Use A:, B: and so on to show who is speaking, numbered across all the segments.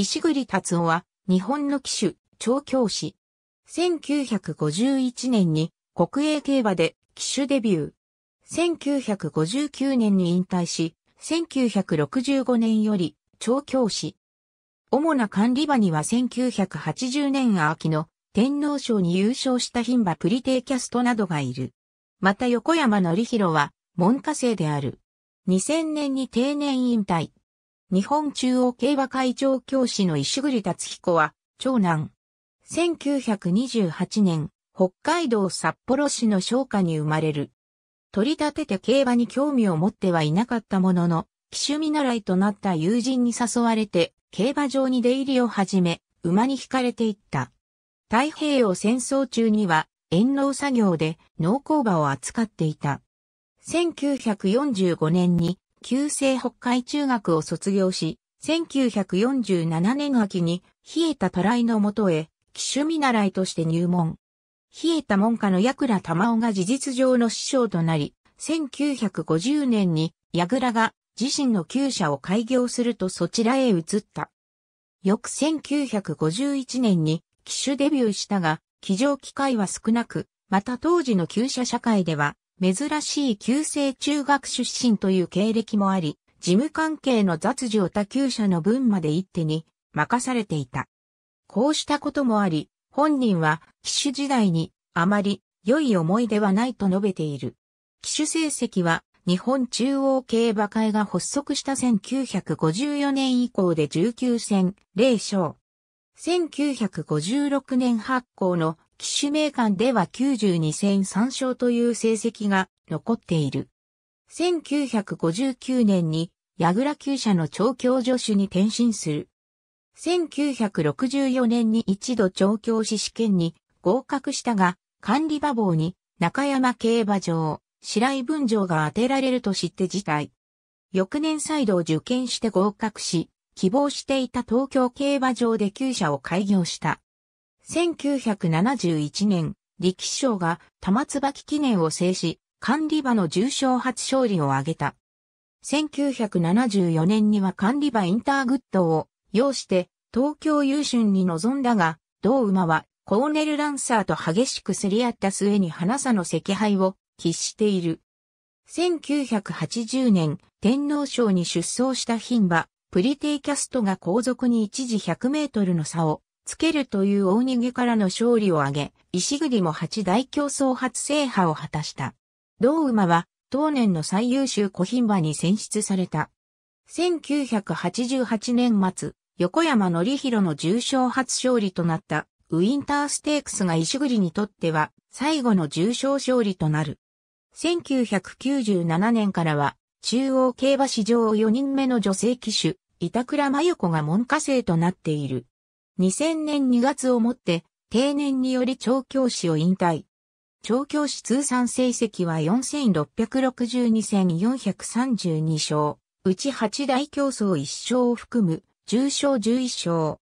A: 石栗達夫は、日本の騎手、調教師。1951年に国営競馬で騎手デビュー。1959年に引退し、1965年より調教師。主な管理馬には1980年秋の天皇賞に優勝した牝馬プリテイキャストなどがいる。また横山則弘は門下生である。2000年に定年引退。日本中央競馬会長教師の石栗達彦は、長男。1928年、北海道札幌市の商家に生まれる。取り立てて競馬に興味を持ってはいなかったものの、騎手見習いとなった友人に誘われて、競馬場に出入りを始め、馬に惹かれていった。太平洋戦争中には、遠農作業で農耕馬を扱っていた。1945年に旧制北海中学を卒業し、1947年秋に、冷えたたらいのもとへ、騎手見習いとして入門。冷えた門下の矢倉玉尾が事実上の師匠となり、1950年に、矢倉が自身の厩舎を開業するとそちらへ移った。翌1951年に機種デビューしたが、騎乗機会は少なく、また当時の厩舎社会では、珍しい旧制中学出身という経歴もあり、事務関係の雑事を他級者の分まで一手に任されていた。こうしたこともあり、本人は騎手時代にあまり良い思い出はないと述べている。騎手成績は日本中央競馬会が発足した1954年以降で19戦0勝。1956年発行の騎手名館では92戦3勝という成績が残っている。1959年に、矢倉厩舎の調教助手に転身する。1964年に一度調教師試験に合格したが、管理馬房に中山競馬場、白井文場が当てられると知って辞退。翌年再度受験して合格し、希望していた東京競馬場で厩舎を開業した。1971年、力士賞が玉椿記念を制し、管理場の重賞初勝利を挙げた。1974年には管理場インターグッドを要して東京優春に臨んだが、同馬はコーネルランサーと激しく競り合った末に花差の赤敗を喫している。1980年、天皇賞に出走した牝馬、プリテイキャストが後続に一時100メートルの差をつけるという大逃げからの勝利を挙げ、石栗も八大競争初制覇を果たした。同馬は、当年の最優秀古品馬に選出された。1988年末、横山則弘の重賞初勝利となったウィンターステークスが石栗にとっては最後の重賞勝利となる。1997年からは中央競馬史上4人目の女性騎手、板倉真由子が門下生となっている。2000年2月をもって定年により調教師を引退。調教師通算成績は4662 432勝、うち8大競争1勝を含む重賞11勝。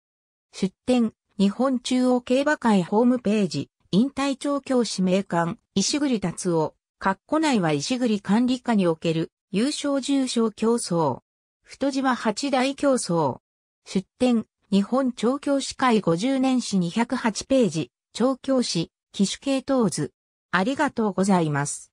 A: 出展、日本中央競馬会ホームページ、引退調教師名鑑、石栗達夫、括弧内は石栗管理下における優勝重賞競争。太字は8大競争。出展、日本調教師会50年史208ページ、調教師、騎手系統図。ありがとうございます。